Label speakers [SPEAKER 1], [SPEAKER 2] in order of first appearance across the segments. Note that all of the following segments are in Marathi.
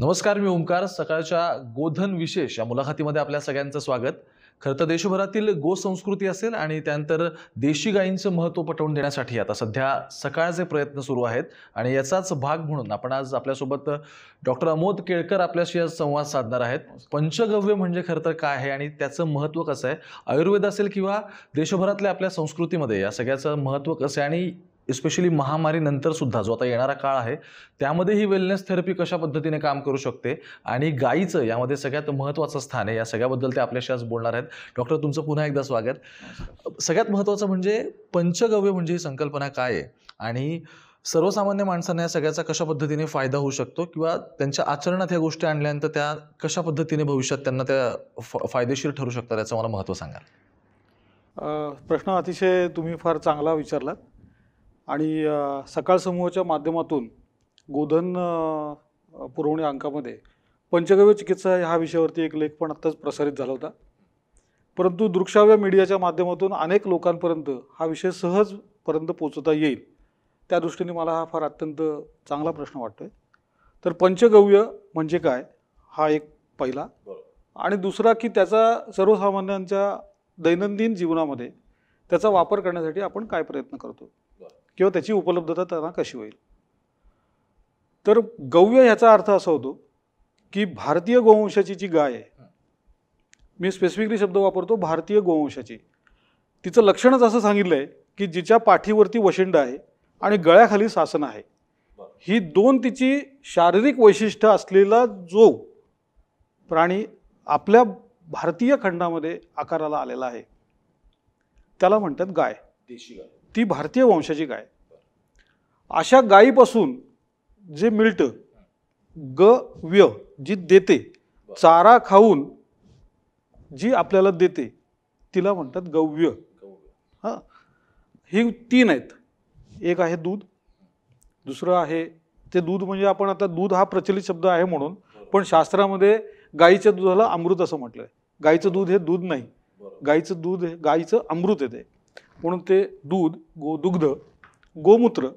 [SPEAKER 1] नमस्कार मी ओंकार सकाळच्या गोधन विशेष या मुलाखतीमध्ये आपल्या सगळ्यांचं स्वागत खरं तर देशभरातील गो संस्कृती असेल आणि त्यानंतर देशी गायींचं महत्त्व पटवून देण्यासाठी आता सध्या सकाळचे प्रयत्न सुरू आहेत आणि याचाच भाग म्हणून आपण आज आपल्यासोबत डॉक्टर अमोद केळकर आपल्याशी आज संवाद साधणार आहेत पंचगव्य म्हणजे खरं तर काय आहे आणि त्याचं महत्त्व कसं आहे आयुर्वेद असेल किंवा देशभरातल्या आपल्या संस्कृतीमध्ये या सगळ्याचं महत्त्व कसं आहे आणि स्पेशली महामारीनंतर सुद्धा जो आता येणारा काळ आहे त्यामध्ये ही वेलनेस थेरपी कशा पद्धतीने काम करू शकते आणि गायीचं यामध्ये सगळ्यात महत्त्वाचं स्थान आहे या सगळ्याबद्दल ते आपल्याशी आज बोलणार आहेत डॉक्टर तुमचं पुन्हा एकदा स्वागत सगळ्यात महत्त्वाचं म्हणजे पंचगव्य म्हणजे ही संकल्पना काय आहे आणि सर्वसामान्य माणसांना या सगळ्याचा कशा पद्धतीने फायदा होऊ शकतो किंवा त्यांच्या आचरणात ह्या गोष्टी आणल्यानंतर त्या कशा पद्धतीने भविष्यात त्यांना त्या फायदेशीर ठरू शकतात याचं मला महत्त्व सांगा
[SPEAKER 2] प्रश्न अतिशय तुम्ही फार चांगला विचारलात आणि सकाळ समूहाच्या माध्यमातून गोधन पुरवणी अंकामध्ये पंचगव्य चिकित्सा ह्या विषयावरती एक लेख पण आत्ताच प्रसारित झाला होता परंतु दृकश्राव्य मीडियाच्या माध्यमातून अनेक लोकांपर्यंत हा विषय सहजपर्यंत पोचवता येईल त्या दृष्टीने मला हा फार अत्यंत चांगला प्रश्न वाटतो तर पंचगव्य म्हणजे काय हा एक पहिला आणि दुसरा की त्याचा सर्वसामान्यांच्या दैनंदिन जीवनामध्ये त्याचा वापर करण्यासाठी आपण काय प्रयत्न करतो किंवा त्याची उपलब्धता त्यांना कशी होईल तर गव्य ह्याचा अर्थ असा होतो की भारतीय गोवंशाची जी गाय आहे मी स्पेसिफिकली शब्द वापरतो भारतीय गोवंशाची तिचं लक्षणच असं सांगितलं आहे की जिच्या पाठीवरती वशिंड आहे आणि गळ्याखाली सासन आहे ही दोन तिची शारीरिक वैशिष्ट्य असलेला जो प्राणी आपल्या भारतीय खंडामध्ये आकाराला आलेला आहे त्याला म्हणतात गाय देशी गाय ती भारतीय वंशाची गाय अशा गायीपासून जे मिळतं ग व्य जी देते चारा खाऊन जी आपल्याला देते तिला म्हणतात गव्य हां ही तीन आहेत एक आहे दूध दुसरं आहे ते दूध म्हणजे आपण आता दूध हा प्रचलित शब्द आहे म्हणून पण शास्त्रामध्ये गाईच्या दुधाला अमृत असं म्हटलं आहे गाईचं दूध हे दूध नाही गाईचं दूध हे गाईचं अमृत येते म्हणून ते दूध गो दुग्ध गोमूत्र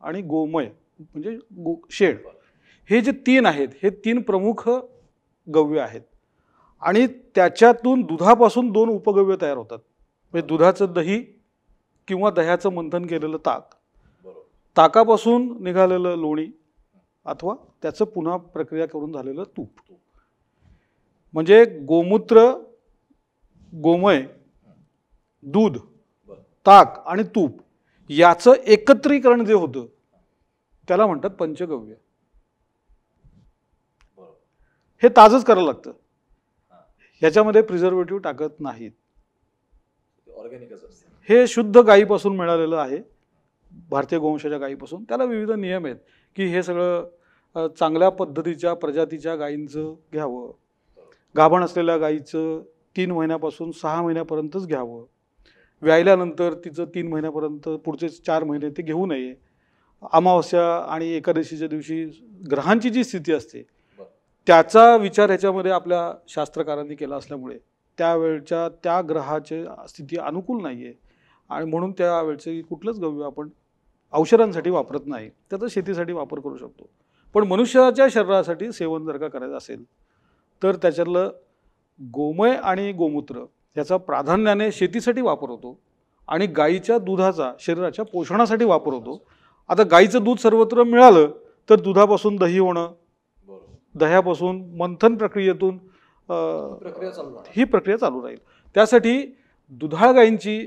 [SPEAKER 2] आणि गोमय म्हणजे गो शेण हे जे तीन आहेत हे तीन प्रमुख गव्य आहेत आणि त्याच्यातून दुधापासून दोन उपगव्य तयार होतात म्हणजे दुधाचं दही किंवा दह्याचं मंथन केलेलं ताक ताकापासून निघालेलं लोणी अथवा त्याचं पुन्हा प्रक्रिया करून झालेलं तूप म्हणजे गोमूत्र गोमय दूध ताक आणि तूप याचं एकत्रीकरण जे होतं त्याला म्हणतात पंचगव्य हे ताजच करावं लागतं ह्याच्यामध्ये प्रिझर्वेटिव्ह टाकत नाहीत हे शुद्ध गायीपासून मिळालेलं आहे भारतीय गोवंशाच्या गायीपासून त्याला विविध नियम आहेत की हे सगळं चांगल्या पद्धतीच्या प्रजातीच्या गायींचं घ्यावं गाभण असलेल्या गायीचं तीन महिन्यापासून सहा महिन्यापर्यंतच घ्यावं व्यायल्यानंतर तिचं तीन महिन्यापर्यंत पुढचे चार महिने ते घेऊ नये अमावस्या आणि एकादशीच्या दिवशी ग्रहांची जी स्थिती असते त्याचा विचार ह्याच्यामध्ये आपल्या शास्त्रकारांनी केला असल्यामुळे त्यावेळच्या त्या ग्रहाची स्थिती अनुकूल नाही आहे आणि म्हणून त्यावेळचे कुठलंच गव्य आपण औषधांसाठी वापरत नाही त्याचा शेतीसाठी वापर करू शकतो पण मनुष्याच्या शरीरासाठी सेवन जर का करायचं असेल तर त्याच्यातलं गोमय आणि गोमूत्र ह्याचा प्राधान्याने शेतीसाठी वापर होतो आणि गाईच्या दुधाचा शरीराच्या पोषणासाठी वापर होतो आता गाईचं दूध सर्वत्र मिळालं तर दुधापासून दही होणं दह्यापासून मंथन प्रक्रियेतून ही प्रक्रिया चालू राहील त्यासाठी दुधाळ गायींची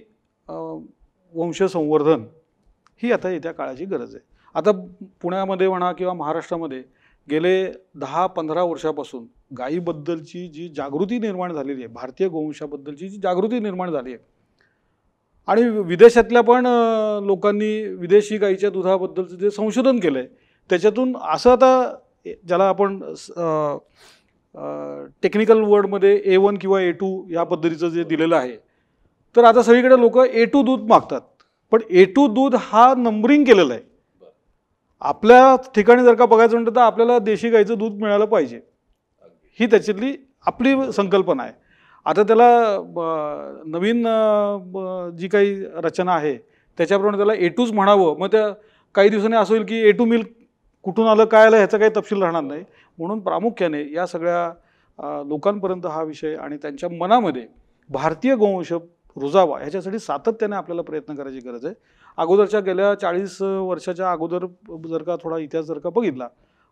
[SPEAKER 2] वंशसंवर्धन ही आता येत्या काळाची गरज आहे आता पुण्यामध्ये म्हणा किंवा महाराष्ट्रामध्ये गेले दहा पंधरा वर्षापासून गायीबद्दलची जी जागृती निर्माण झालेली आहे भारतीय गोवंशाबद्दलची जी जागृती निर्माण झाली आहे आणि विदेशातल्या पण लोकांनी विदेशी गायीच्या दुधाबद्दलचं जे संशोधन केलं आहे त्याच्यातून असं आता ज्याला आपण टेक्निकल वर्डमध्ये ए वन किंवा ए टू या पद्धतीचं जे दिलेलं आहे तर आता सगळीकडे लोक ए टू दूध मागतात पण ए टू दूध हा नंबरिंग केलेला आहे आपल्या ठिकाणी जर का बघायचं म्हणतं तर आपल्याला देशी गाईचं दूध मिळालं पाहिजे ही त्याच्यातली आपली संकल्पना आहे आता त्याला नवीन जी काही रचना आहे त्याच्याप्रमाणे त्याला ए टूच म्हणावं मग त्या काही दिवसांनी असं होईल की ए टू मिल्क कुठून आलं काय आलं ह्याचा काही तपशील राहणार नाही म्हणून प्रामुख्याने या सगळ्या लोकांपर्यंत हा विषय आणि त्यांच्या मनामध्ये भारतीय गोवंश रुजावा ह्याच्यासाठी सातत्याने आपल्याला प्रयत्न करायची गरज आहे अगोदरच्या गेल्या चाळीस वर्षाच्या अगोदर जर का थोडा इतिहास जर का बघितला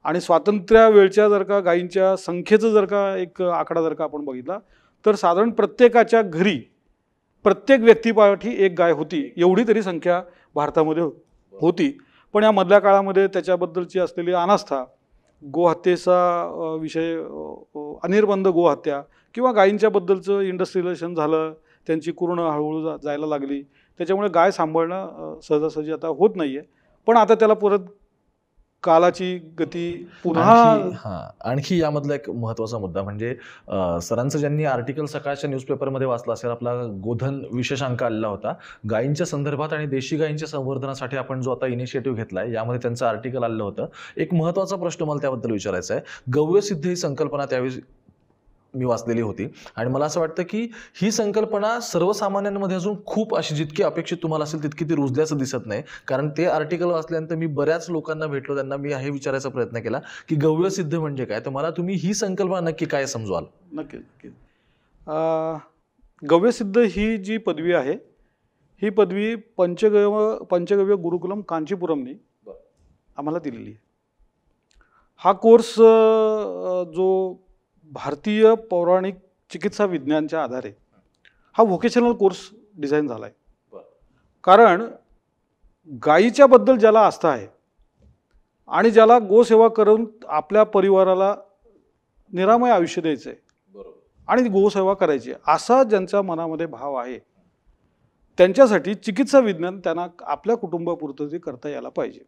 [SPEAKER 2] आणि स्वातंत्र्यावेळच्या जर का गायींच्या संख्येचं जर का एक आकडा जर का आपण बघितला तर साधारण प्रत्येकाच्या घरी प्रत्येक व्यक्तीपाठी एक गाय होती एवढी तरी संख्या भारतामध्ये होती पण या मधल्या काळामध्ये त्याच्याबद्दलची असलेली अनास्था गोहत्येचा विषय अनिर्बंध गोहत्या किंवा गायींच्याबद्दलचं इंडस्ट्रीलेशन झालं त्यांची कुरणं हळूहळू जायला लागली त्याच्यामुळे गाय सांभाळणं सहजासहजी आता होत नाहीये
[SPEAKER 1] पण आता त्याला परत कालाची गती पुन्हा हां आणखी यामधला एक महत्वाचा मुद्दा म्हणजे सरांचं ज्यांनी आर्टिकल सकाळच्या न्यूजपेपरमध्ये वाचला असेल आपला गोधन विशेषांक आलेला होता गायींच्या संदर्भात आणि देशी गायींच्या संवर्धनासाठी आपण जो आता इनिशिएटिव्ह घेतलाय यामध्ये त्यांचं आर्टिकल आलेलं होतं एक महत्वाचा प्रश्न मला त्याबद्दल विचारायचा आहे गव्यसिद्ध ही संकल्पना त्यावेळी मी वाचलेली होती आणि मला असं वाटतं की ही संकल्पना सर्वसामान्यांमध्ये अजून खूप अशी जितकी अपेक्षित तुम्हाला असेल तितकी ती रुजल्याचं दिसत नाही कारण ते आर्टिकल वाचल्यानंतर मी बऱ्याच लोकांना भेटलो त्यांना मी हे विचारायचा प्रयत्न केला की गव्य सिद्ध म्हणजे काय तर मला तुम्ही ही संकल्पना नक्की काय समजवाल नक्की नक्की
[SPEAKER 2] गव्यसिद्ध ही जी पदवी आहे ही पदवी पंचगव्य पंचगव्य गुरुकुलम कांचीपुरमने आम्हाला दिलेली हा कोर्स जो भारतीय पौराणिक चिकित्सा विज्ञानच्या आधारे हा व्होकेशनल कोर्स डिझाईन झाला आहे कारण गायीच्याबद्दल ज्याला आस्था आहे आणि ज्याला गोसेवा करून आपल्या परिवाराला निरामय आयुष्य द्यायचं आहे आणि गोसेवा करायची असा ज्यांच्या मनामध्ये भाव आहे त्यांच्यासाठी चिकित्सा विज्ञान त्यांना आपल्या कुटुंबापुरतं ते करता यायला पाहिजे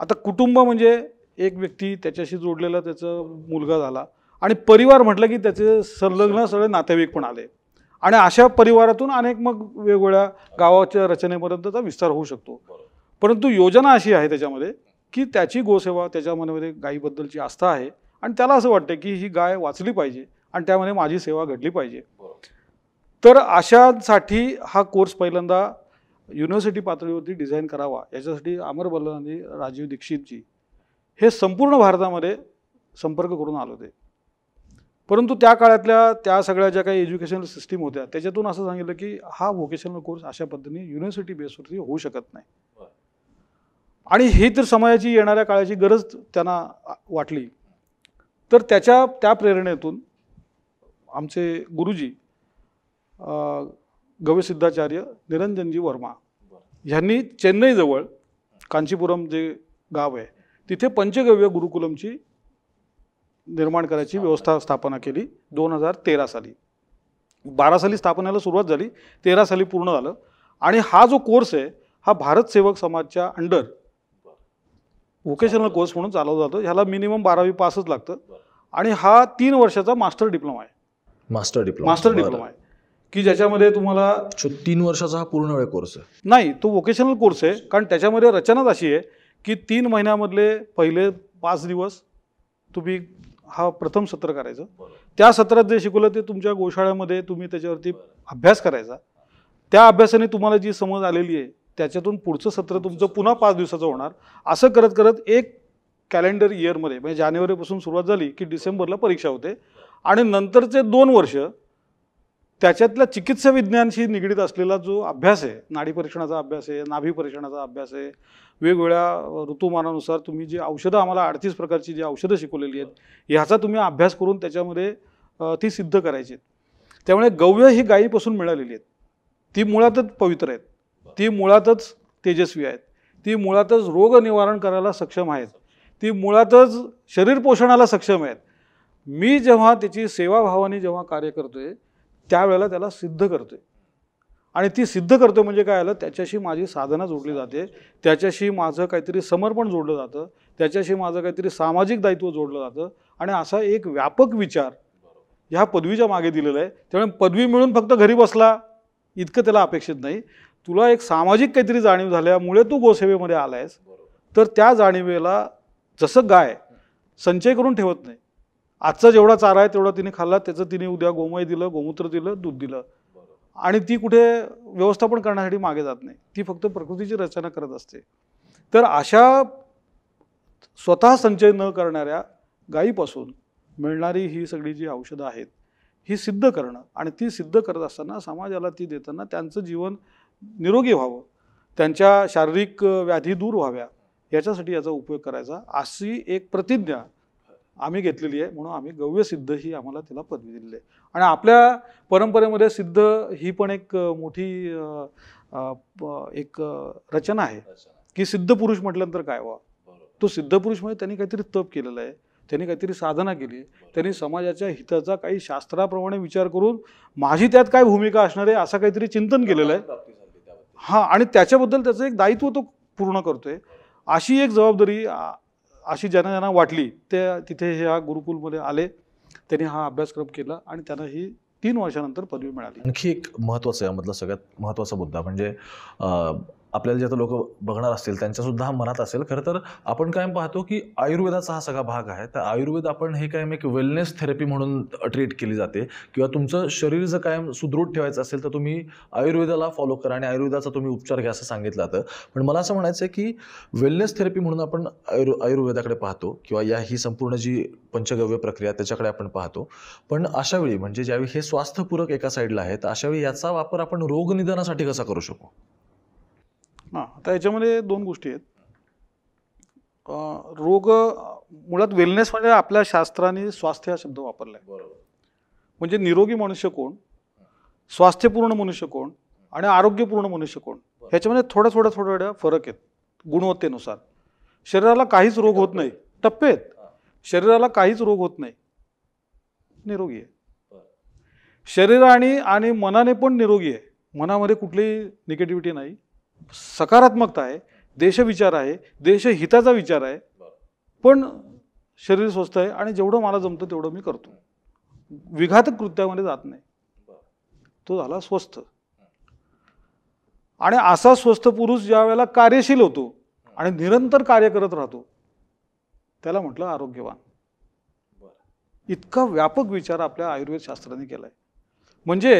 [SPEAKER 2] आता कुटुंब म्हणजे एक व्यक्ती त्याच्याशी जोडलेला त्याचा मुलगा झाला आणि परिवार म्हटलं की त्याचे संलग्न सगळे नातेवाईक पण आले आणि अशा परिवारातून अनेक मग वेगवेगळ्या गावाच्या रचनेपर्यंतचा विस्तार होऊ शकतो परंतु योजना अशी आहे त्याच्यामध्ये की त्याची गोसेवा त्याच्या मनामध्ये गायीबद्दलची आस्था आहे आणि त्याला असं वाटतं की ही गाय वाचली पाहिजे आणि त्यामध्ये माझी सेवा घडली पाहिजे तर अशासाठी हा कोर्स पहिल्यांदा युनिव्हर्सिटी पातळीवरती डिझाईन करावा याच्यासाठी अमर बल्लानी राजीव दीक्षितजी हे संपूर्ण भारतामध्ये संपर्क करून आले होते परंतु त्या काळातल्या त्या सगळ्या ज्या काही एज्युकेशनल सिस्टीम होत्या त्याच्यातून असं सांगितलं की हा व्होकेशनल कोर्स अशा पद्धतीने युनिव्हर्सिटी बेसवरती होऊ शकत नाही आणि ही तर समाजाची येणाऱ्या काळाची गरज त्यांना वाटली तर त्याच्या त्या प्रेरणेतून आमचे गुरुजी गवसिद्धाचार्य निरंजनजी वर्मा ह्यांनी चेन्नईजवळ कांचीपुरम जे गाव आहे तिथे पंचगव्य गुरुकुलमची निर्माण करायची व्यवस्था स्थापना केली दोन हजार तेरा साली बारा साली स्थापनेला सुरुवात झाली तेरा साली पूर्ण झालं आणि हा जो कोर्स आहे हा भारत सेवक समाजच्या अंडर व्होकेशनल कोर्स म्हणून चालवला जातो ह्याला मिनिमम बारावी पासच लागतं आणि हा तीन वर्षाचा मास्टर डिप्लोमा आहे
[SPEAKER 1] मास्टर डिप्लोमा मास्टर डिप्लोमा आहे
[SPEAKER 2] की ज्याच्यामध्ये तुम्हाला तीन वर्षाचा हा पूर्ण वेळ कोर्स आहे नाही तो व्होकेशनल कोर्स आहे कारण त्याच्यामध्ये रचनाच अशी आहे की तीन महिन्यामधले पहिले पाच दिवस तुम्ही हा प्रथम सत्र करायचं त्या सत्रात जे शिकवलं ते तुमच्या गोशाळ्यामध्ये तुम्ही त्याच्यावरती अभ्यास करायचा त्या अभ्यासाने तुम्हाला जी समज आलेली आहे त्याच्यातून पुढचं सत्र तुमचं पुन्हा पाच दिवसाचं होणार असं करत करत एक कॅलेंडर इयरमध्ये म्हणजे जानेवारीपासून सुरुवात झाली की डिसेंबरला परीक्षा होते आणि नंतरचे दोन वर्ष त्याच्यातल्या चिकित्सा विज्ञानशी निगडीत असलेला जो अभ्यास आहे नाडी परीक्षणाचा अभ्यास आहे नाभी परीक्षणाचा अभ्यास आहे वेगवेगळ्या ऋतुमानानुसार तुम्ही जी औषधं आम्हाला अडतीस प्रकारची जी औषधं शिकवलेली आहेत ह्याचा तुम्ही अभ्यास करून त्याच्यामध्ये ती सिद्ध करायची आहेत त्यामुळे गव्य ही गायीपासून मिळालेली आहेत ती मुळातच पवित्र आहेत ती मुळातच तेजस्वी आहेत ती मुळातच रोग निवारण करायला सक्षम आहेत ती मुळातच शरीर पोषणाला सक्षम आहेत मी जेव्हा त्याची सेवाभावाने जेव्हा कार्य करतोय त्यावेळेला त्याला सिद्ध करतो आहे आणि ती सिद्ध करतो म्हणजे काय आलं त्याच्याशी माझी साधना जोडली जाते त्याच्याशी माझं काहीतरी समर्पण जोडलं जातं त्याच्याशी माझं काहीतरी सामाजिक दायित्व जोडलं जातं आणि असा एक व्यापक विचार ह्या पदवीच्या मागे दिलेला आहे त्यामुळे पदवी मिळून फक्त घरी बसला इतकं त्याला अपेक्षित नाही तुला एक सामाजिक काहीतरी जाणीव झाल्यामुळे तू गोसेवेमध्ये आला आहेस तर त्या जाणीवेला जसं गाय संचय करून ठेवत नाही आजचा जेवढा चारा आहे तेवढा तिने खाल्ला त्याचं तिने उद्या गोमय दिलं गोमूत्र दिलं दूध दिलं आणि ती कुठे व्यवस्थापन करण्यासाठी मागे जात नाही ती फक्त प्रकृतीची रचना करत असते तर अशा स्वतः संचय न करणाऱ्या गायीपासून मिळणारी ही सगळी जी औषधं आहेत ही सिद्ध करणं आणि ती सिद्ध करत असताना समाजाला ती देताना त्यांचं जीवन निरोगी व्हावं त्यांच्या शारीरिक व्याधी दूर व्हाव्या याच्यासाठी याचा उपयोग करायचा अशी एक प्रतिज्ञा आम्ही घेतलेली आहे म्हणून आम्ही सिद्ध ही आम्हाला तिला पदवी दिलेली आहे आणि आपल्या परंपरेमध्ये सिद्ध ही पण एक मोठी एक रचना आहे की सिद्ध पुरुष म्हटल्यानंतर काय व्हा तो सिद्ध पुरुष म्हणजे त्यांनी काहीतरी तप केलेला आहे त्यांनी काहीतरी साधना केली त्यांनी समाजाच्या हिताचा काही शास्त्राप्रमाणे विचार करून माझी त्यात काय भूमिका असणार आहे असं काहीतरी चिंतन केलेलं आहे हां आणि त्याच्याबद्दल त्याचं एक दायित्व तो पूर्ण करतोय अशी एक जबाबदारी अशी ज्यांना ज्यांना वाटली ते तिथे ह्या गुरुकुलमध्ये आले त्यांनी हा अभ्यासक्रम केला आणि त्यांना ही तीन वर्षानंतर पदवी मिळाली
[SPEAKER 1] आणखी एक महत्त्वाचं यामधला सगळ्यात महत्त्वाचा मुद्दा म्हणजे आपल्याला जे लोक बघणार असतील त्यांच्यासुद्धा हा मनात असेल खरं तर आपण काय पाहतो की आयुर्वेदाचा हा सगळा भाग आहे तर आयुर्वेद आपण हे कायम एक वेलनेस थेरपी म्हणून ट्रीट केली जाते किंवा तुमचं शरीर जर कायम सुदृढ ठेवायचं असेल तर तुम्ही आयुर्वेदाला फॉलो करा आणि आयुर्वेदाचा तुम्ही उपचार घ्या असं सांगितलं जातं पण मला असं म्हणायचं आहे की वेलनेस थेरपी म्हणून आपण आयुर् आयुर्वेदाकडे पाहतो किंवा या ही संपूर्ण जी पंचगव्य प्रक्रिया त्याच्याकडे आपण पाहतो पण अशावेळी म्हणजे ज्यावेळी हे स्वास्थ्यपूरक एका साईडला आहे तर अशावेळी याचा वापर आपण रोगनिदानासाठी कसा करू शकू
[SPEAKER 2] हां आता याच्यामध्ये दोन गोष्टी आहेत रोग मुळात वेलनेस म्हणजे आपल्या शास्त्राने स्वास्थ्य हा शब्द वापरलाय बरोबर म्हणजे निरोगी मनुष्य कोण स्वास्थ्यपूर्ण मनुष्य कोण आणि आरोग्यपूर्ण मनुष्य कोण ह्याच्यामध्ये थोड्या थोड्या थोड्या थोड्या फरक आहेत गुणवत्तेनुसार शरीराला काहीच रोग होत नाही टप्पे आहेत शरीराला काहीच रोग होत नाही निरोगी आहे शरीराने आणि मनाने पण निरोगी आहे मनामध्ये कुठलीही निगेटिव्हिटी नाही सकारात्मकता आहे देशविचार आहे देशहिताचा विचार आहे पण शरीर स्वस्थ आहे आणि जेवढं मला जमतं तेवढं मी करतो विघातक कृत्यामध्ये जात नाही तो झाला स्वस्थ आणि असा स्वस्थ पुरुष ज्या वेळेला कार्यशील होतो आणि निरंतर कार्य करत राहतो त्याला म्हटलं आरोग्यवान इतका व्यापक विचार आपल्या आयुर्वेद शास्त्राने केलाय म्हणजे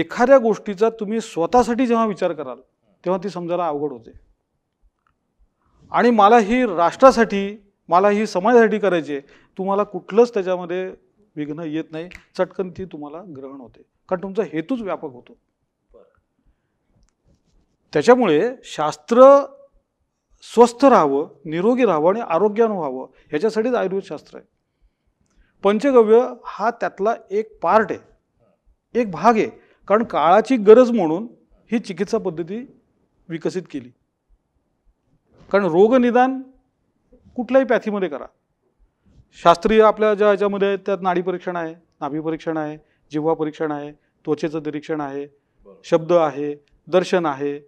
[SPEAKER 2] एखाद्या गोष्टीचा तुम्ही स्वतःसाठी जेव्हा विचार कराल तेव्हा ती समजायला अवघड होते आणि मला ही राष्ट्रासाठी मला ही समाजासाठी करायची आहे तुम्हाला कुठलंच त्याच्यामध्ये विघ्न येत नाही चटकन ती तुम्हाला ग्रहण होते कारण तुमचा हेतूच व्यापक होतो त्याच्यामुळे शास्त्र स्वस्थ राहावं निरोगी राहावं आणि आरोग्यानं व्हावं ह्याच्यासाठीच आयुर्वेदशास्त्र आहे पंचगव्य हा त्यातला एक पार्ट आहे एक भाग आहे कारण काळाची गरज म्हणून ही चिकित्सा पद्धती विकसित केली कारण रोगनिदान कुठल्याही पॅथीमध्ये करा शास्त्रीय आपल्या ज्या ह्याच्यामध्ये त्यात नाडी परीक्षण आहे नाभी परीक्षण आहे जिव्हा परीक्षण आहे त्वचेचं निरीक्षण आहे शब्द आहे दर्शन आहे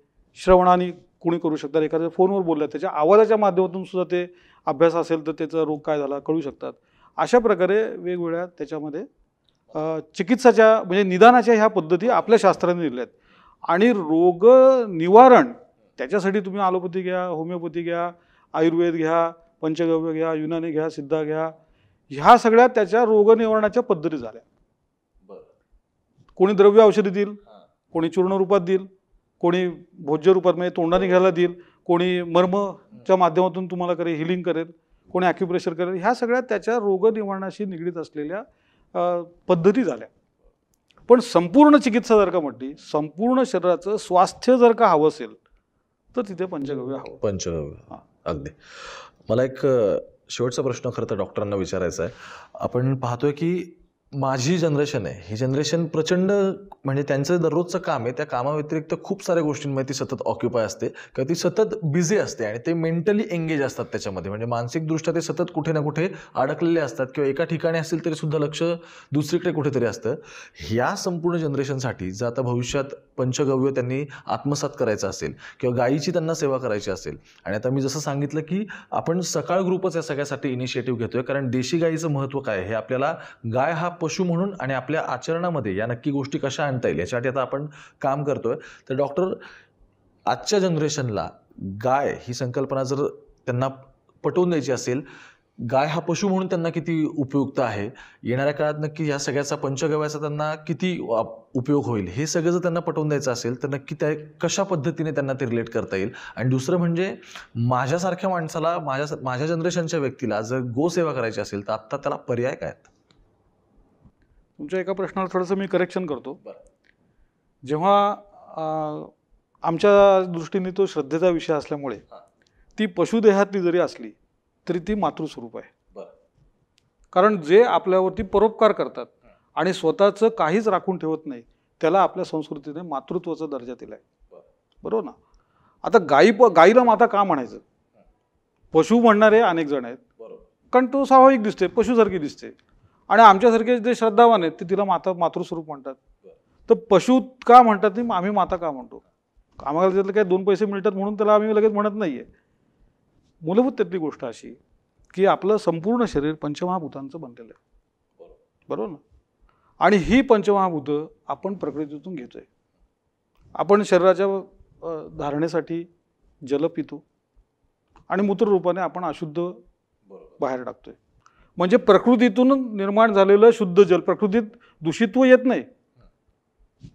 [SPEAKER 2] श्रवणाने कुणी करू शकतात एखाद्या फोनवर बोलल्या त्याच्या आवाजाच्या माध्यमातून सुद्धा ते अभ्यास असेल तर त्याचा रोग काय झाला कळू शकतात अशा प्रकारे वेगवेगळ्या त्याच्यामध्ये चिकित्साच्या म्हणजे निदानाच्या ह्या पद्धती आपल्या शास्त्राने दिल्या आहेत आणि रोग निवारण त्याच्यासाठी तुम्ही ॲलोपथी घ्या होमिओपॅथी घ्या आयुर्वेद घ्या पंचगव्य घ्या युनानी घ्या सिद्धा घ्या ह्या सगळ्या त्याच्या रोगनिवारणाच्या पद्धती झाल्या कोणी द्रव्य औषधी देईल कोणी चूर्ण रूपात देईल कोणी भोज्य रूपात म्हणजे तोंडाने घ्यायला देईल कोणी मर्मच्या माध्यमातून तुम्हाला करेल हिलिंग करेल कोणी ॲक्युप्रेशर करेल ह्या सगळ्या त्याच्या रोगनिवारणाशी निगडीत असलेल्या पद्धती झाल्या पण संपूर्ण चिकित्सा जर का म्हटली संपूर्ण शरीराचं स्वास्थ्य जर का हवं असेल तर तिथे पंचगव्य हवं
[SPEAKER 1] पंचगव्य अगदी मला एक शेवटचा प्रश्न खरं तर डॉक्टरांना विचारायचा आहे आपण पाहतोय की माझी जनरेशन आहे ही जनरेशन प्रचंड म्हणजे त्यांचं दररोजचं काम आहे त्या कामाव्यतिरिक्त खूप साऱ्या गोष्टींमध्ये ती सतत ऑक्युपाय असते किंवा ती सतत बिझी असते आणि ते मेंटली एंगेज असतात त्याच्यामध्ये म्हणजे मानसिकदृष्ट्या ते सतत कुठे ना कुठे अडकलेले असतात किंवा एका ठिकाणी असतील तरी सुद्धा लक्ष दुसरीकडे कुठेतरी असतं ह्या संपूर्ण जनरेशनसाठी जर आता भविष्यात पंचगव्य त्यांनी आत्मसात करायचं असेल किंवा गायीची त्यांना सेवा करायची असेल आणि आता मी जसं सांगितलं की आपण सकाळ ग्रुपच या सगळ्यासाठी इनिशिएटिव्ह घेतोय कारण देशी गायीचं महत्त्व काय हे आपल्याला गाय हा पशु म्हणून आणि आपल्या आचरणामध्ये या नक्की गोष्टी कशा आणता येईल याच्यासाठी आता आपण काम करतोय तर डॉक्टर आजच्या जनरेशनला गाय ही संकल्पना जर त्यांना पटवून द्यायची असेल गाय हा पशु म्हणून त्यांना किती उपयुक्त आहे येणाऱ्या काळात नक्की या सगळ्याचा पंचगव्याचा त्यांना किती उपयोग होईल हे सगळं जर त्यांना पटवून द्यायचं असेल तर नक्की त्या कशा पद्धतीने त्यांना ते रिलेट करता येईल आणि दुसरं म्हणजे माझ्यासारख्या माणसाला माझ्या माझ्या जनरेशनच्या व्यक्तीला जर गोसेवा करायची असेल तर आत्ता त्याला पर्याय काय आहेत
[SPEAKER 2] तुमच्या एका प्रश्नाला थोडंसं मी करेक्शन करतो जेव्हा आमच्या दृष्टीने तो श्रद्धेचा विषय असल्यामुळे ती पशुदेहातली जरी असली तरी ती मातृस्वरूप आहे कारण जे आपल्यावरती परोपकार करतात आणि स्वतःचं काहीच राखून ठेवत नाही त्याला आपल्या संस्कृतीने मातृत्वाचा दर्जा दिलाय आहे बरोबर ना आता गाई प गाईला माता का म्हणायचं पशु म्हणणारे अनेक जण आहेत कारण तो स्वाभाविक दिसते पशुसारखी दिसते आणि आमच्यासारखे जे श्रद्धावान आहेत ते तिला माता मातृस्वरूप म्हणतात तर पशु का म्हणतात नाही आम्ही माता का म्हणतो आम्हाला त्यातले काही दोन पैसे मिळतात म्हणून त्याला आम्ही लगेच म्हणत नाही आहे मूलभूत त्यातली गोष्ट अशी की आपलं संपूर्ण शरीर पंचमहाभूतांचं बनलेलं
[SPEAKER 1] आहे
[SPEAKER 2] बरोबर ना आणि ही पंचमहाभूत आपण प्रकृतीतून घेतो आहे आपण शरीराच्या धारणेसाठी जल पितो आणि मूत्ररूपाने आपण अशुद्ध बाहेर टाकतोय म्हणजे प्रकृतीतून निर्माण झालेलं शुद्ध जल प्रकृतीत दूषित्व येत नाही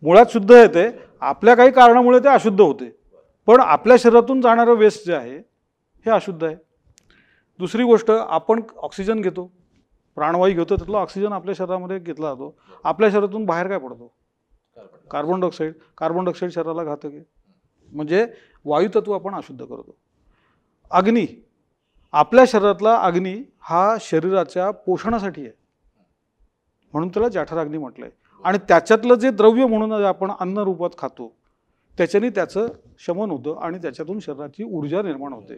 [SPEAKER 2] मुळात शुद्ध येते आपल्या काही कारणामुळे ते अशुद्ध होते पण आपल्या शरीरातून जाणारं वेस्ट जे आहे हे अशुद्ध आहे दुसरी गोष्ट आपण ऑक्सिजन घेतो प्राणवायू घेतो त्यातलं ऑक्सिजन आपल्या शरीरामध्ये घेतला जातो आपल्या शरीरातून बाहेर काय पडतो कार्बन डायऑक्साईड कार्बन डायऑक्साईड शरीराला घातक आहे म्हणजे वायुतत्व आपण अशुद्ध करतो अग्नी आपल्या शरीरातला अग्नी हा शरीराच्या पोषणासाठी आहे म्हणून त्याला जाठर अग्नी म्हटलं आहे आणि त्याच्यातलं जे द्रव्य म्हणून आपण अन्न रूपात खातो त्याच्याने त्याचं शमन होतं आणि त्याच्यातून शरीराची ऊर्जा निर्माण होते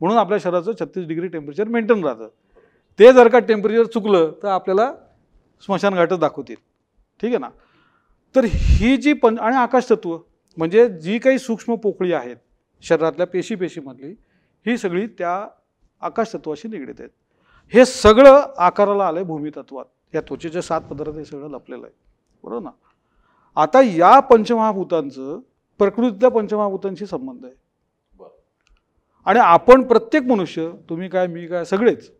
[SPEAKER 2] म्हणून आपल्या शरीराचं छत्तीस डिग्री टेम्परेचर मेंटेन राहतं ते जर का टेम्परेचर चुकलं तर आपल्याला स्मशानघाटच दाखवतील ठीक आहे ना तर ही जी पं आणि आकाशतत्व म्हणजे जी काही सूक्ष्म पोकळी आहेत शरीरातल्या पेशी पेशीमधली ही सगळी त्या आकाशतत्वाशी निगडीत आहेत हे सगळं आकाराला आलंय आहे भूमितत्वात या त्वचेचे सात पदार्थ हे सगळं लपलेलं आहे बरोबर ना आता या पंचमहाभूतांचं प्रकृतीतल्या पंचमहाभूतांशी संबंध आहे आणि आपण प्रत्येक मनुष्य तुम्ही काय मी काय सगळेच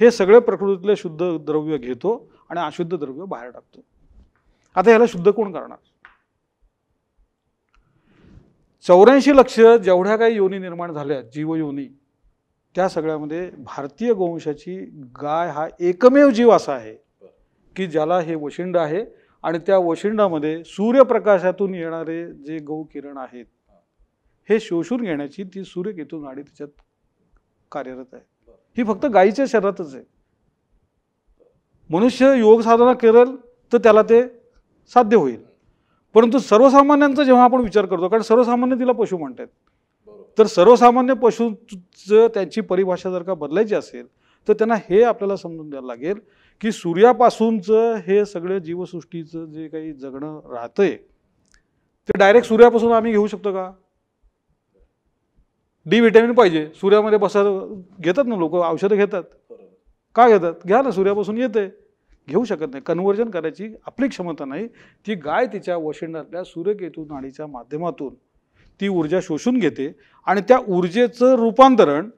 [SPEAKER 2] हे सगळे प्रकृतीतले शुद्ध द्रव्य घेतो आणि अशुद्ध द्रव्य बाहेर टाकतो आता याला शुद्ध कोण करणार चौऱ्याऐंशी लक्ष जेवढ्या काही योनी निर्माण झाल्या जीवयोनी त्या सगळ्यामध्ये भारतीय गोवंशाची गाय हा एकमेव जीव असा आहे की ज्याला हे वशिंड आहे आणि त्या वशिंडामध्ये सूर्यप्रकाशातून येणारे जे गौ किरण आहेत हे शोषून घेण्याची ती सूर्यकेतू आणि त्याच्यात कार्यरत आहे ही फक्त गायीच्या शरीरातच आहे मनुष्य योग साधना करेल तर त्याला ते साध्य होईल परंतु सर्वसामान्यांचा जेव्हा आपण विचार करतो कारण सर्वसामान्य तिला पशु म्हणतात तर सर्वसामान्य पशूंचं त्यांची परिभाषा जर का बदलायची असेल तर त्यांना हे आपल्याला समजून द्यायला लागेल की सूर्यापासूनचं हे सगळं जीवसृष्टीचं जे काही जगणं राहतंय ते डायरेक्ट सूर्यापासून आम्ही घेऊ शकतो का डी व्हिटॅमिन पाहिजे सूर्यामध्ये बसा घेतात ना लोक औषधं घेतात का घेतात घ्या ना सूर्यापासून येते घेऊ शकत नाही कन्वर्जन करायची आपली क्षमता नाही ती गाय तिच्या वशिंडातल्या सूर्यकेतू नाडीच्या माध्यमातून ती ऊर्जा शोषून घेते आणि त्या ऊर्जेचं रूपांतरण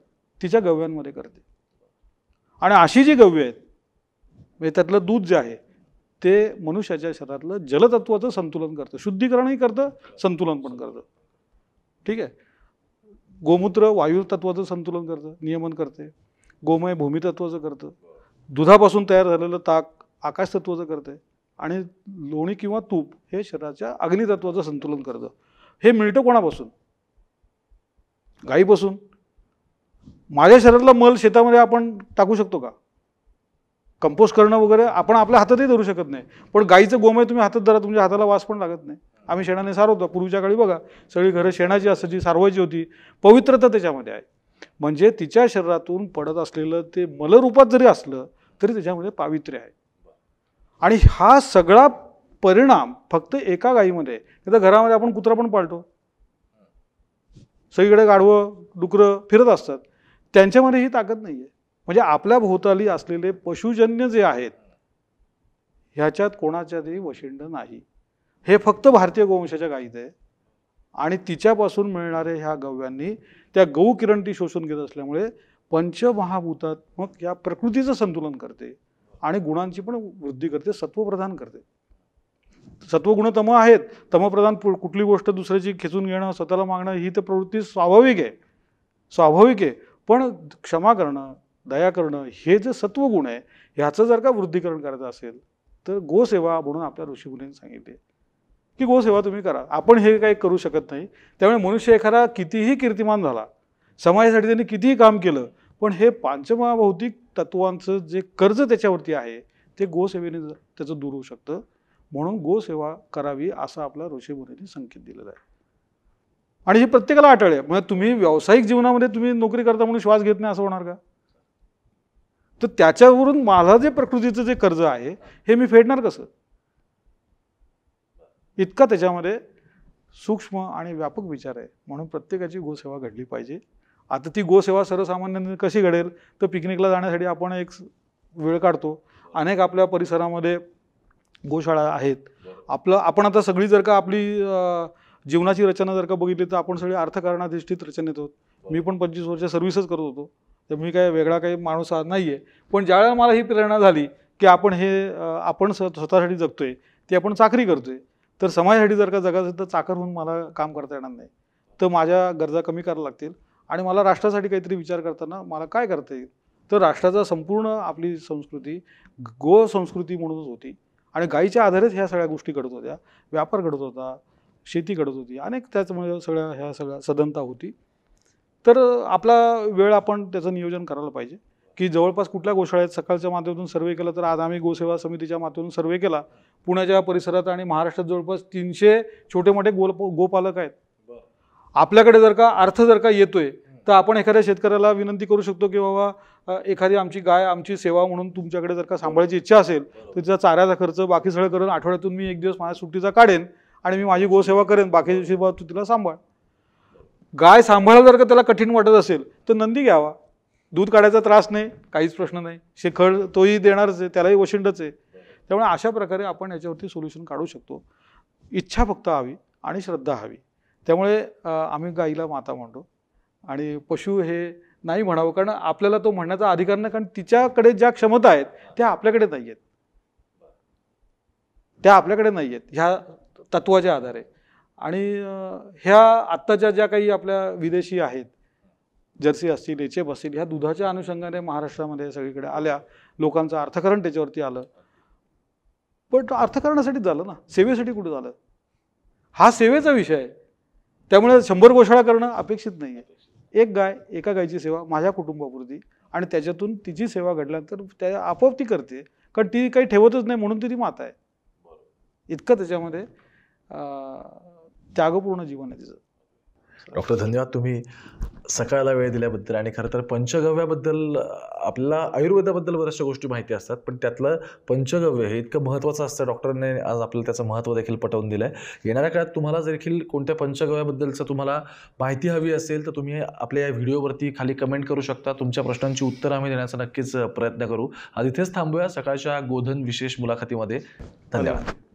[SPEAKER 2] तिच्या गव्यांमध्ये करते आणि अशी जी गव्य आहेत म्हणजे त्यातलं दूध जे आहे ते मनुष्याच्या शरीरातलं जलतत्वाचं संतुलन करतं शुद्धीकरणही करतं संतुलन पण करतं ठीक आहे गोमूत्र वायुतत्वाचं संतुलन करतं नियमन करते गोमय भूमितत्वाचं करतं दुधापासून तयार झालेलं ताक आकाशतत्वाचं करते आणि लोणी किंवा तूप हे शरीराच्या अग्नितत्वाचं संतुलन करतं हे मिळतं कोणापासून गाईपासून माझ्या शरीरातलं मल शेतामध्ये आपण टाकू शकतो का कंपोस्ट करणं वगैरे आपण आपल्या हातातही धरू शकत नाही पण गाईचं गोमय तुम्ही हातात धरा तुमच्या हाताला वास पण लागत नाही आम्ही शेणाने सारवतो पूर्वीच्या काळी बघा सगळी घरं शेणाची असायची सारवायची होती पवित्रता त्याच्यामध्ये आहे म्हणजे तिच्या शरीरातून पडत असलेलं ते मलरूपात जरी असलं तरी त्याच्यामध्ये पावित्र्य आहे आणि हा सगळा परिणाम फक्त एका गाईमध्ये नाही तर घरामध्ये आपण कुत्रा पण पाळतो सगळीकडे गाढवं डुकरं फिरत असतात त्यांच्यामध्ये ही ताकद नाही आहे म्हणजे आपल्या भोवताली असलेले पशुजन्य जे आहेत ह्याच्यात कोणाच्या तरी वशिंड नाही हे फक्त भारतीय गोवंशाच्या गायीत आहे आणि तिच्यापासून मिळणारे ह्या गव्यांनी त्या गऊ किरणटी शोषून घेत असल्यामुळे पंचमहाभूतात्मक या प्रकृतीचं संतुलन करते आणि गुणांची पण वृद्धी करते सत्वप्रधान करते सत्वगुण तम आहेत तमप्रधान कुठली गोष्ट दुसऱ्याची खेचून घेणं स्वतःला मागणं ही तर प्रवृत्ती स्वाभाविक आहे स्वाभाविक आहे पण क्षमा करणं दया करणं हे जे सत्वगुण आहे ह्याचं जर का वृद्धीकरण करायचं असेल तर गोसेवा म्हणून आपल्या ऋषीमुनींनी सांगितले की गोसेवा तुम्ही करा आपण हे काही करू शकत नाही त्यामुळे मनुष्य एखादा कितीही कीर्तिमान झाला समाजासाठी त्यांनी कितीही काम केलं पण हे पांचमाभौतिक तत्वांचं जे कर्ज त्याच्यावरती आहे ते गोसेवेने त्याचं दूर होऊ शकतं म्हणून गोसेवा करावी असं आपला ऋषीमुनीने संकेत दिलेला आहे आणि हे प्रत्येकाला आठवले म्हणजे तुम्ही व्यावसायिक जीवनामध्ये तुम्ही नोकरी करता म्हणून श्वास घेत नाही असं होणार का तर त्याच्यावरून माझा जे प्रकृतीचं जे कर्ज आहे हे मी फेडणार कसं इतका त्याच्यामध्ये सूक्ष्म आणि व्यापक विचार आहे म्हणून प्रत्येकाची गोसेवा घडली पाहिजे आता ती गोसेवा सर्वसामान्यांनी कशी घडेल तर पिकनिकला जाण्यासाठी आपण एक वेळ काढतो अनेक आपल्या परिसरामध्ये गोशाळा आहेत आपलं आपण आता सगळी जर का आपली जीवनाची रचना जर का बघितली तर आपण सगळी अर्थकारणाधिष्ठित रचनेत आहोत मी पण पंचवीस वर्ष सर्व्हिसच करत होतो तर मी काय वेगळा काही माणूस नाही आहे पण ज्यावेळेला मला ही प्रेरणा झाली की आपण हे आपण स्वतःसाठी जगतोय ती आपण चाकरी करतोय तर समाजासाठी जर का जगायचं तर चाकर होऊन मला काम करता येणार नाही तर माझ्या गरजा कमी करायला लागतील आणि मला राष्ट्रासाठी काहीतरी विचार करताना मला काय करता येईल तर राष्ट्राचा संपूर्ण आपली संस्कृती गो संस्कृती म्हणूनच होती आणि गाईच्या आधारेच ह्या सगळ्या गोष्टी घडत होत्या व्यापार घडत होता शेती घडत होती अनेक त्याचमुळे सगळ्या ह्या सगळ्या सदनता होती तर आपला वेळ आपण त्याचं नियोजन करायला पाहिजे की जवळपास कुठल्या गोशाळ्यात सकाळच्या माध्यमातून सर्वे केला तर आज आम्ही गोसेवा समितीच्या माध्यमातून सर्वे केला पुण्याच्या परिसरात आणि महाराष्ट्रात जवळपास तीनशे छोटे मोठे गोल गोपालक आहेत आपल्याकडे जर का अर्थ जर का येतोय तर आपण एखाद्या शेतकऱ्याला विनंती करू शकतो की बाबा एखादी आमची गाय आमची सेवा म्हणून तुमच्याकडे जर का सांभाळायची इच्छा असेल तर तिचा चाऱ्याचा खर्च बाकी सगळं करून आठवड्यातून मी एक दिवस माझ्या सुट्टीचा काढेन आणि मी माझी गोसेवा करेन बाकी दिवशी बाबा तू तिला सांभाळ गाय सांभाळायला जर का त्याला कठीण वाटत असेल तर नंदी घ्यावा दूध काढायचा त्रास नाही काहीच प्रश्न नाही शेखर तोही देणारच आहे त्यालाही वशिंडच आहे त्यामुळे अशा प्रकारे आपण याच्यावरती सोल्युशन काढू शकतो इच्छा फक्त हवी आणि श्रद्धा हवी त्यामुळे आम्ही गाईला माता म्हणतो आणि पशु हे नाही म्हणावं कारण आपल्याला तो म्हणण्याचा अधिकार नाही कारण तिच्याकडे ज्या क्षमता आहेत त्या आपल्याकडे नाही आहेत त्या आपल्याकडे नाही आहेत ह्या तत्वाच्या आधारे आणि ह्या आत्ताच्या ज्या काही आपल्या विदेशी आहेत जर्सी असतील एचेप असतील ह्या दुधाच्या अनुषंगाने महाराष्ट्रामध्ये सगळीकडे आल्या लोकांचं अर्थकरण त्याच्यावरती आलं पण अर्थकारणासाठीच झालं ना सेवेसाठी कुठं झालं हा सेवेचा विषय आहे त्यामुळे शंभर गोशाळा करणं अपेक्षित नाही आहे एक गाय एका गायची सेवा माझ्या कुटुंबापुरती आणि त्याच्यातून तिची सेवा घडल्यानंतर त्या आपोआप ती करते कारण ती काही ठेवतच नाही म्हणून ती ती माता आहे इतकं त्याच्यामध्ये त्यागपूर्ण जीवन आहे तिचं
[SPEAKER 1] डॉक्टर धन्यवाद तुम्ही सकाळला वेळ दिल्याबद्दल आणि खरं तर पंचगव्याबद्दल आपल्याला आयुर्वेदाबद्दल बऱ्याचशा गोष्टी माहिती असतात पण त्यातलं पंचगव्य हे इतकं महत्त्वाचं असतं डॉक्टरने आज आपल्याला त्याचं महत्त्व देखील पटवून दिलं आहे येणाऱ्या काळात तुम्हाला देखील कोणत्या पंचगव्याबद्दलचं तुम्हाला माहिती हवी असेल तर तुम्ही आपल्या या व्हिडिओवरती खाली कमेंट करू शकता तुमच्या प्रश्नांची उत्तरं आम्ही देण्याचा नक्कीच प्रयत्न करू आज इथेच थांबूया सकाळच्या गोधन विशेष मुलाखतीमध्ये धन्यवाद